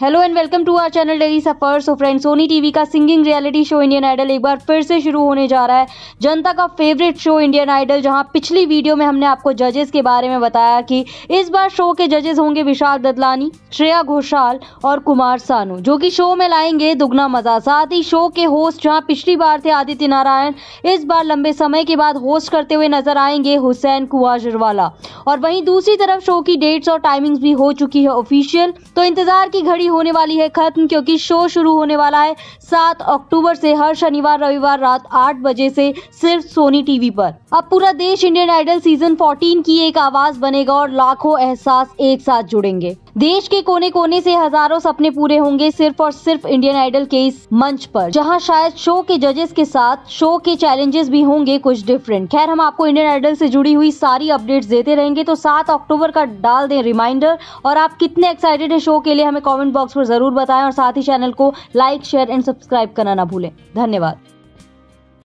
hello and welcome to our channel daily सफर so friend Sony TV का singing reality show Indian Idol एक बार फिर से शुरू होने जा रहा है जनता का फेवरेट शो इंडियन आइडल जहां पिछली वीडियो में हमने आपको जजेस के बारे में बताया कि इस बार शो के जजेस होंगे विशाल ददलानी श्रेया घोषाल और कुमार सानू जो कि शो में लाएंगे दुगना मजा साथ ही शो के होस्ट जहाँ पिछली बार थे आदित्य नारायण इस बार लंबे समय के बाद होस्ट करते हुए नजर आएंगे हुसैन कुआजरवाला और वहीं दूसरी तरफ शो की डेट्स और टाइमिंग्स भी हो चुकी है ऑफिशियल तो इंतजार की घड़ी होने वाली है खत्म क्योंकि शो शुरू होने वाला है सात अक्टूबर से हर शनिवार रविवार रात आठ बजे से सिर्फ सोनी टीवी पर अब पूरा देश इंडियन आइडल सीजन 14 की एक आवाज बनेगा और लाखों एहसास एक साथ जुड़ेंगे देश के कोने कोने से हजारों सपने पूरे होंगे सिर्फ और सिर्फ इंडियन आइडल के इस मंच पर जहां शायद शो के जजेस के साथ शो के चैलेंजेस भी होंगे कुछ डिफरेंट खैर हम आपको इंडियन आइडल से जुड़ी हुई सारी अपडेट्स देते रहेंगे तो सात अक्टूबर का डाल दें रिमाइंडर और आप कितने एक्साइटेड है शो के लिए हमें कॉमेंट बॉक्स पर जरूर बताएं और साथ ही चैनल को लाइक शेयर एंड सब्सक्राइब करना ना भूलें धन्यवाद